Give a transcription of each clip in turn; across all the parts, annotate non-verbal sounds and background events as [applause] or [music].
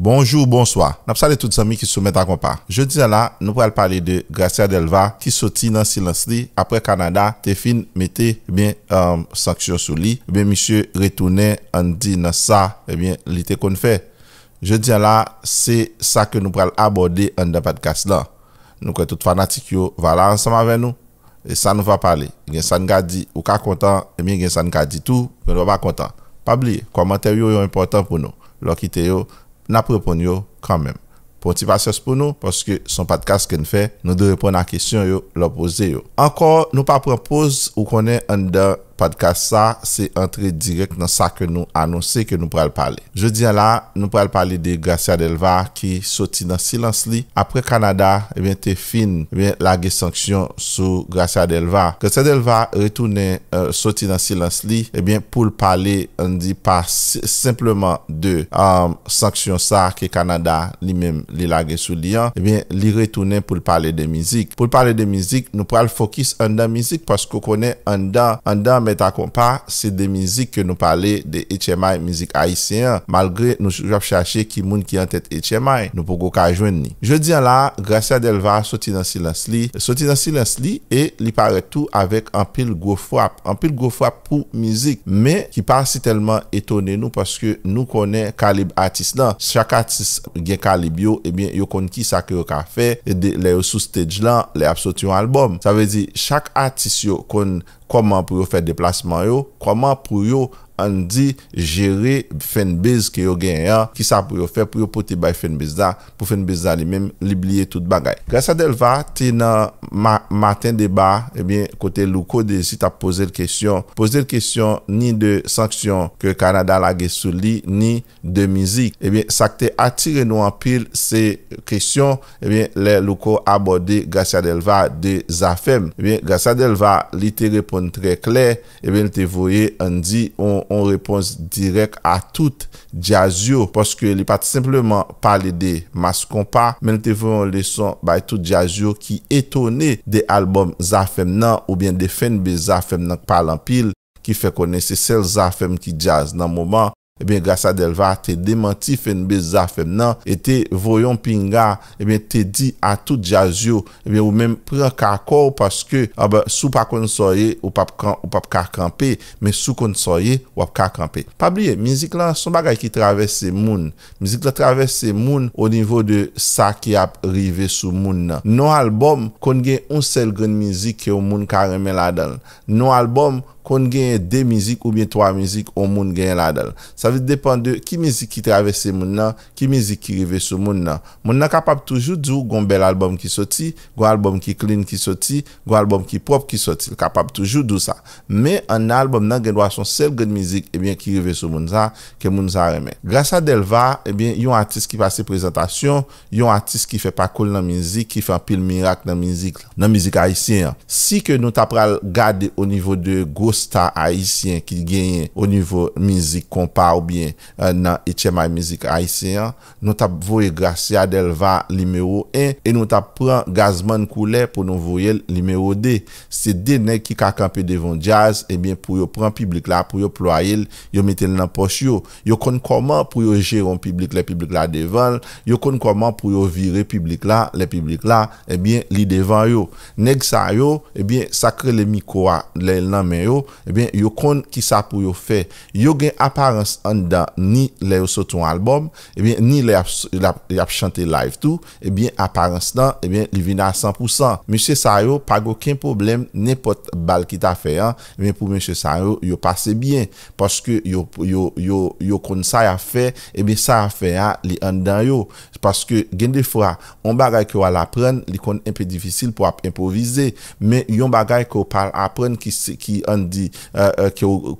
Bonjour, bonsoir. Nous saluons tous les amis qui se mettent à compas. Je dis là, nous allons parler de Gracia Delva qui sortit dans le silence après Canada, Tefin mettait bien euh, sanction sur lui. Bien, monsieur retournait en disant ça, eh bien, l'été qu'on fait. Je dis là, c'est ça que nous allons aborder dans le podcast là. Nous sommes tous fanatiques, voilà ensemble avec nous. Et ça nous va e parler. Gen ça dit, ou ka content, eh bien, ça dit tout, mais nous pas content. Pas oublier, commentaires est important pour nous. Leur quitter, pas répondu quand même. Pour petit patience pour nous, parce que son podcast qu'on fait, nous devons répondre à la question, l'opposé. Encore, nous ne pas ou qu'on est en podcast ça, c'est entrer direct dans ça que nous annoncer que nous pourrons parler. je dis là, nous pourrons parler de Gracia Delva qui sorti dans silence li. Après Canada, et eh bien, t'es fin, eh bien, la sanction sur Gracia Delva. Gracia Delva retourne, euh, sorti dans silence li, eh bien, pour parler, on dit pas simplement de, sanctions euh, sanction ça que Canada lui-même les lage sous lien, hein. et eh bien, li retourne pour parler de musique. Pour parler de musique, nous pourrons focus en dans musique parce qu'on connaît en dans, en dans Meta kompa, se de mizik ke nou pale de etchemay mizik haisyen. Malgre nou jwap chache ki moun ki an tet etchemay. Nou pou go ka jwen ni. Je di an la, Gracia Delva soti nan silans li. Soti nan silans li, e li pare tou avek an pil go fwap. An pil go fwap pou mizik. Me ki pase telman etone nou paske nou kone kalib atis nan. Chak atis gen kalib yo, ebyen eh yo kon ki sakyo ka fe. E de le yo sou stedj lan, le ap soti yon albom. Sa ve di, chak atis yo kon kalib. Comment pour faire des déplacement, comment pour an di jere fenbez ki yo gen yan, ki sa pou yo fe, pou yo pote bay fenbez da, pou fenbez da li men, li bliye tout bagay. Gasa Delva, ti nan matin deba, ebyen, kote louko de si ta pose l'kesyon, pose l'kesyon ni de sanksyon ke Kanada la gesou li, ni de mizik. Ebyen, sak te atire nou an pil se kesyon, ebyen, le louko abode Gasa Delva de zafem. Ebyen, Gasa Delva li te repon tre kler, ebyen, te voye an di ou, on repons direk a tout jazyo poske li pat simpleman pale de mas kompa men te voun leson bay tout jazyo ki etone de albom zafem nan ou bien de fen be zafem nan palan pil ki fe konese sel zafem ki jaz nan mouman Et eh bien, grâce à Delva, t'es démenti, fait une bêta, fait non, et t'es voyant pinga, et eh bien, t'es dit à tout jazio, et eh bien, ou même prend quoi parce que, ah ben, sous pas qu'on soyez ou pas qu'on, ou pas qu'à mais sous qu'on soyez ou pas qu'à Pas oublier, musique là, son bagage qui traverse le monde. Musique là traverse le monde au niveau de ça qui a arrivé sous le monde. Non album, qu'on gagne une seule grande musique que le monde carrément là-dedans. Non album, qu'on gagne deux musiques ou bien trois musiques au monde gagne là-dedans. Ça veut dépendre de qui musique qui traverse le monde, qui musique qui arrive sur le monde. Mon est capable toujours de un bel album qui sorti, un album qui clean qui sorti, un album qui propre qui sorti. capable toujours de ça. Mais un album, qui doit son seul de musique eh bien, qui arrive sur le monde, que le monde remet. Grâce à Delva, eh il y a un artiste qui passe ses présentations, il y a un artiste qui fait pas cool dans la musique, qui fait un pile miracle dans la musique, dans la musique haïtienne. Si que nous t'apprenons à garder au niveau de gros sta haisyen ki genyen o nivou mizik konpaw bien euh, nan etchema mizik haisyen nou tap vwoye grase Adelva limero 1, e nou tap pran Gazman Kouler pou nou vwoye limero 2, se de nek ki kakampe devon jazz, ebyen eh pou yo pran publik la pou yo plwa il, yo metel nan pos yo, yo kon koman pou yo jeron publik le publik la devan yo kon koman pou yo vire publik la le publik la, ebyen eh li devan yo neg sa yo, ebyen eh sakre le mikowa le nan men yo Eh yo kon ki sa pou yo fe yo gen aparense an dan ni le yo sotou an albom eh ni le ap chante live tou eh aparense dan li vina 100% mèche sa yo pa gò ken problem ne pot bal ki ta fe an mèche sa yo yo pase bien yo kon sa ya fe sa ya fe an li an dan yo gen defwa yon bagay ki yo al apren li kon epi difisil pou ap improvise yon bagay ki yo apren ki an dit euh, euh,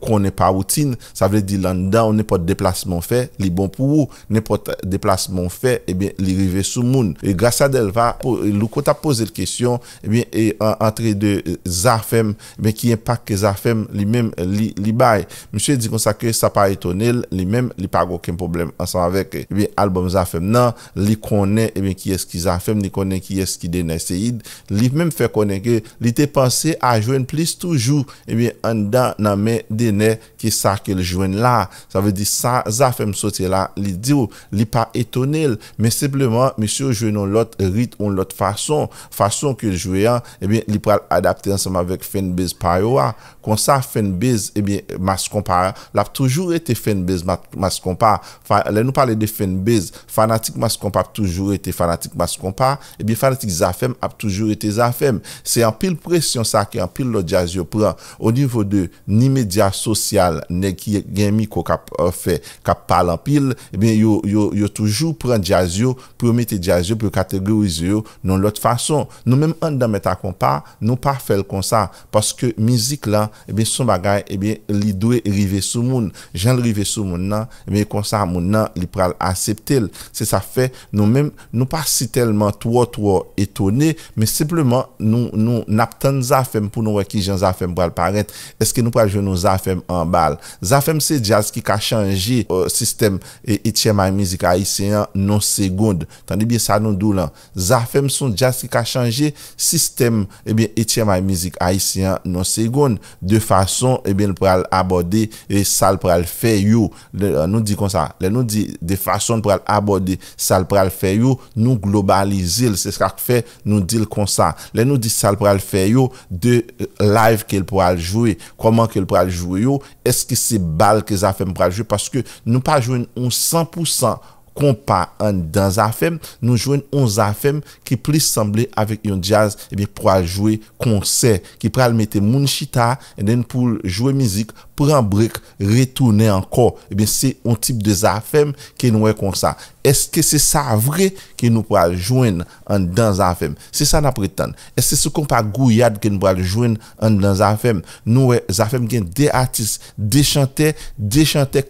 qu'on n'est pas routine ça veut dire là-dedans on n'est pas de déplacement fait les bon pour vous n'est pas déplacement fait et eh bien les river sous monde et grâce à Delva Luco t'a posé la question eh bien et entre deux Zafem mais eh qui pas que Zafem euh, li même li, monsieur dit comme ça que ça pas étonné lui-même il pas aucun problème ensemble avec Et eh bien album Zafem non li connaît et eh bien qui est-ce qui Zafem les connaît qui est-ce qui Denis Li même fait connaître li était pensé à jouer plus toujours et bien en dans la main des qui ça qu'il là. Ça veut dire ça, ça fait me sauter là, il dit, il pas étonné, mais simplement, monsieur joue dans l'autre rythme, ou l'autre façon, façon je joue, hein. eh bien, il peut adapter ensemble avec Fenbez Payoa. Comme ça, Fenbez, eh bien, Mascompa, il a toujours été Fenbez Mascompa. Là, nous parler de Fenbez, fanatique Mascompa a toujours été fanatique Mascompa, eh bien, fanatique Zafem a toujours été Zafem. C'est en pile pression ça, qui en pile l'autre jazz, prend. Au niveau vode ni medya sosyal ne ki gen mi ko kap euh, palan pil, e eh ben yo toujou pran dja zyo, pou mette dja zyo, pou kategorize yo non lot fason. Nou menm an dan metta kon pa, nou pa fel kon sa. Paske mizik la, e eh ben son bagay e ben li dwe rive sou moun. Jan rive sou moun nan, e ben kon sa moun nan li pral aseptel. Se sa fe, nou menm, nou pa si telman tou ou tou ou etone, men sepleman nou nap tan zafem pou nou wakijan zafem pral paret est-ce que nous pouvons jouer nos en balle Zafem, c'est jazz qui a changé le euh, système et la musique haïtien non seconde. Tandis bien ça nous doule. Zafem, son jazz qui a changé le système et eh bien musique haïtien non secondes De façon, eh et bien, pour aborder et ça pour Nous dit ça. nous dit de façon pour aborder ça pour le Nous globalisons. C'est ce qu'a fait. Nous dit comme ça. Les nous dit ça pour De euh, live qu'il pourra jouer. Koman ke l pral jwe yo Eske se bal ke zafem pral jwe Paske nou pral jwen un 100% Kon pa an dan zafem Nou jwen un zafem Ki plis samble avik yon jazz Ebi eh pral jwe konser Ki pral mette moun chita Eden pou jwe mizik prend break, retourner encore. Eh bien, c'est un type de zafem qui nous est comme ça. Est-ce que c'est ça vrai que nous pouvons jouer en dans zafem? C'est ça nous prétend. Est-ce que c'est ce qu'on pas gouillade que nous peut joindre en dans zafem? Nous, zafem qui des artistes, des chanteurs, des chanteurs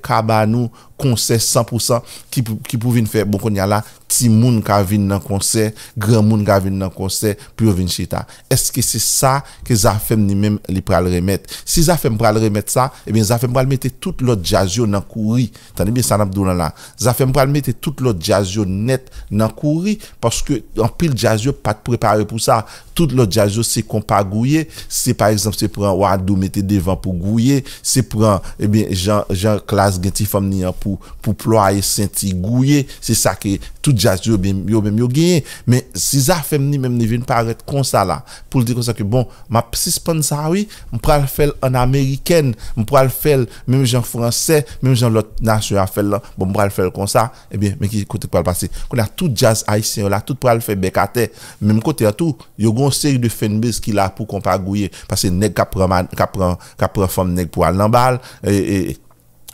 100% qui, qui pouvaient faire bon qu'on y ti moun ka vin nan konser, gran moun ka vin nan konser, pi yo vin chita. Eske se sa ke zafem ni même li pral remettre Si zafem pral ça, eh bien zafem pral mette tout l'autre jazzio nan kouri. Tande bien san Abdou nan la. Zafem pral mette tout l'autre jazzio net nan kouri, en pile jazzio pas pat prepare pour ça, Tout lot c'est se kompa gouye, C'est par exemple se pran wadou mette devan pou gouye, se pran, ebyen eh jan, jan klas classe classe femme ni an pour pour ployer senti gouiller, c'est ça que tout jazz yo bien yo ben, mais si ça fait ni même ni vient paraître comme ça là pour dire comme ça que bon m'a suspend ça oui on pourra le faire en américaine on pourra le faire même gens français même gens l'autre nation à faire là bon on pourra le faire comme ça et eh bien mais qui côté pas passer qu'on a tout jazz haïtien là tout pour le faire bec à terre même côté à tout yo gon série de fanbase qui là pour qu'on pas gouiller parce que nèg qui prend qui prend femme nèg pour aller en balle et, et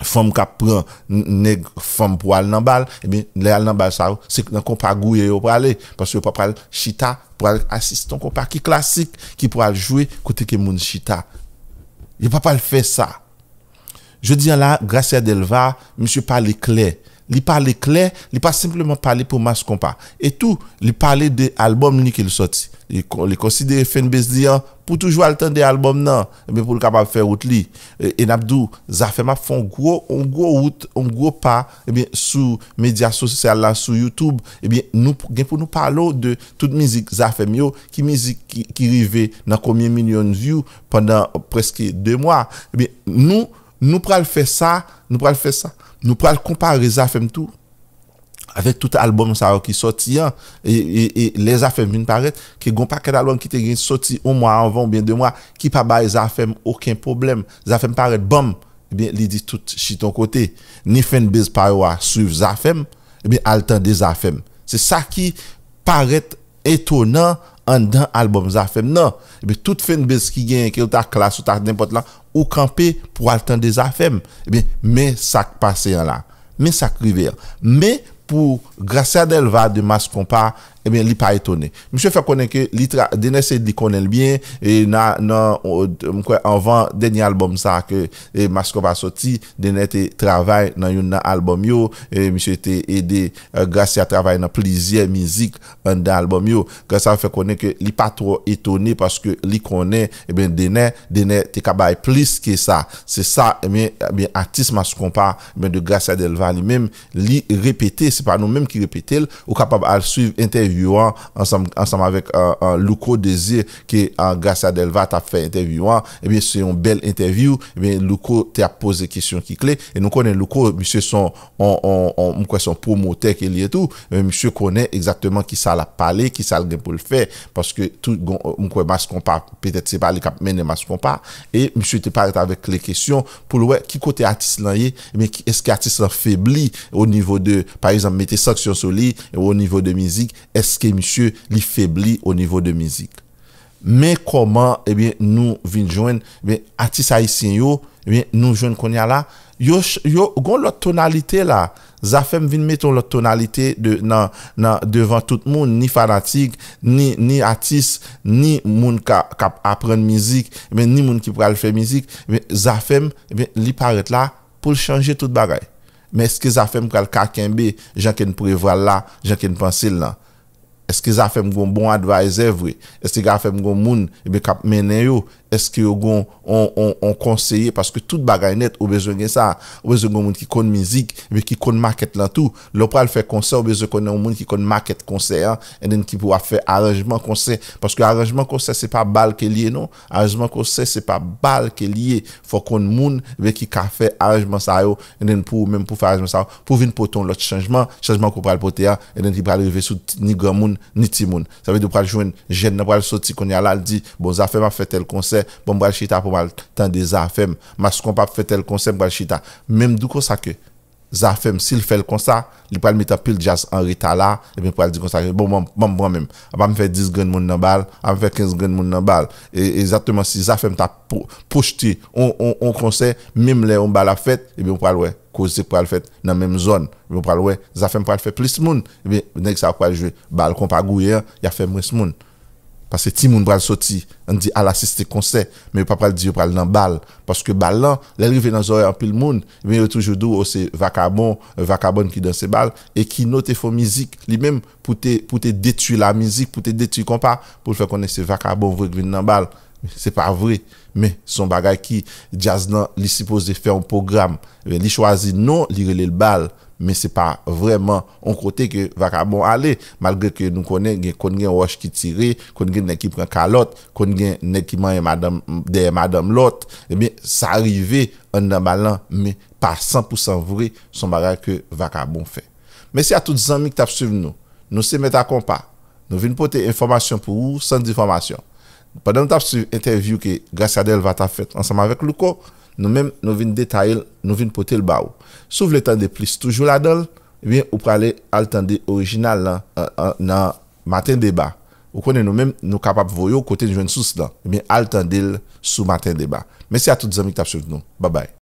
femme qui prend nèg femme pour aller dans bal et eh bien les aller dans bal ça c'est qu'on pas gouyer pour aller parce que pas chita pour assister ton compas qui classique qui pour jouer côté que mon chita il va pas le faire ça je dis là grâce à Delva monsieur parle clair li pale kler, li pa simplement pale pou mas kompa. Et tout, li pale de albom ni ki li soti. Li, li konsidere Fenbez diyan, pou toujou al tan de albom nan, men pou l kapab fè out li. E, e nabdou, zafè fon gwo, on gwo out, on gwo pa, e bien, sou media sosyal la, sou YouTube, e bien, nou, gen pou nou palo de tout mizik zafè myo, ki mizik ki, ki rive nan komyen milyon view, pandan preske 2 mwa. E bien, nou, nous le faire ça, nous le faire ça. Nous pral comparer ça tout avec tout album ça qui sorti hein. et, les affaires viennent paraître qui gon paquet album qui te sorti un mois avant bien deux mois qui pas bail les aucun problème Les affaires paraître bam eh bien ils disent tout sur ton côté ni fanbase paroa suivre les fait eh bien al temps des affaires c'est ça qui paraît étonnant en dans album Zafem, non et bien toute fin base qui gagne qui ta classe ou ta n'importe là ou camper pour attendre des zafem et eh bien mais ça passé là mais ça crivé mais pour grâce à Delva de Mascompa eh bien, il n'est pas étonné. Monsieur fait connaître que Dennis Eddy connaît bien, et dans avant dernier album, ça, que Mascova a sorti, travail travaille dans un album, yo, et monsieur était aidé, euh, grâce à travail dans plusieurs musiques dans l'album, que ça fait connaître que il n'est pas trop étonné parce que il connaît, eh bien, Dennis, Dennis, t'es capable plus que ça. C'est ça, eh bien, eh artiste Mascova, pas eh de grâce à Delva, lui-même, lui répéter, c'est pas nous-mêmes qui répétons, ou capable à suivre interview ensemble, ensemble avec un euh, euh, Luco Désir qui en grâce à Delva t'a fait interviewant et eh bien c'est une belle interview mais eh bien t'a posé question qui clé et nous connaissons Luco monsieur son on, on, on, son promoteur qui est tout eh monsieur connaît exactement qui ça l'a parlé qui ça l'a pour le faire parce que tout euh, on quoi masque pas peut-être c'est pas les cap mais masque pas et monsieur te parlé avec les questions pour le qui côté artiste mais est-ce que artiste faibli au niveau de par exemple mettez sanction sur lui au niveau de musique eske misye li febli o nivou de mizik. Men koman nou vin joen, atis ayisyen yo, nou joen konya la, yo gon lot tonalite la. Zafem vin meton lot tonalite devan tout moun, ni fanatik, ni atis, ni moun kap apren mizik, ni moun ki pral fè mizik, men zafem eh li paret la pou chanje tout bagay. Men eske zafem pral kakenbe, jan ken pral la, jan ken panse la. Eskiza fe mgon bon adwa e zevwe. Eskiza fe mgon moun ibe kap mene yo. est-ce que vous on parce que toute bagaille net au besoin hein, hein, de ça au besoin de monde qui connaît musique mais qui connaît market là tout le pral fait concert au besoin connaître un monde qui connaît market concert et then qui pourra faire arrangement concert parce que arrangement concert c'est pas balle qui est lié non arrangement concert c'est pas balle qui lié faut qu'on monde avec qui fait arrangement ça et on pour même pour faire arrangement ça pour venir pour ton l'autre changement changement qu'on pour porter et then qui va arriver sous ni grand monde ni petit monde ça veut dire pral joindre jeune le sortir qu'on y a là dit bon ça fait m'a fait tel concert bon, bral chita pour mal tant des affaires, mas qu'on pas fait tel conseil bral chita. Même d'où ça que, Zafem, s'il fait le constat, il peut mettre pile jazz en rita là, et bien pour dire comme ça, bon, bon, bon, bon, même, on va me faire 10 grains monde dans balle, va me faire 15 grains monde dans balle. Et exactement, si Zafem t'a projeté, on, on, on conseil, même les on bal la fête, et bien on parle, ouais, cause pour le fait dans même zone. on parle, ouais, Zafem pour le faire plus de monde, et bien, dès que ça a jouer, balle qu'on pas gouiller, il a fait moins de monde. Parce que si moun pral sortir, on dit à ah, l'assister concert, mais pas pral dire pral dans balle. Parce que balle là, arrive dans zoe en pile monde, mais il toujours dou, oh, c'est vacabon, euh, vacabon qui danse balle, et qui note la musique, lui-même, pour te, pour détruire la musique, pour te détruire compas, pour faire connaître ce vacabon, vrai dans balle. [laughs] c'est pas vrai. Mais son bagage qui, jazz qui suppose supposé faire un programme, il choisit non, il relève le bal. Mais c'est pas vraiment un côté que vacabon aller. Malgré que nous connaissons, qu'on un roche qui tire, qu'on qui prend calotte, qu'on qui mange madame, de madame l'autre. Eh bien, ça arrive en mais pas 100% vrai, son bagage que vacabon fait. Merci à tous les amis qui ont suivi nous. Nous sommes à compas. Nous venons porter information pour vous sans information. Pendant que interview que grâce à va ta ensemble avec Luco, nous-mêmes nous venons détailler, nous venons porter le bas. Sauf le temps de plus toujours là-dedans, eh bien ou parler aller à l'original original hein, hein, hein, dans matin débat. Vous connaissez nous-mêmes, nous capables de voir côté de jeune source là. Mais attendez le sous matin débat. Merci à toutes les amis qui t'ont suivi nous. Bye bye.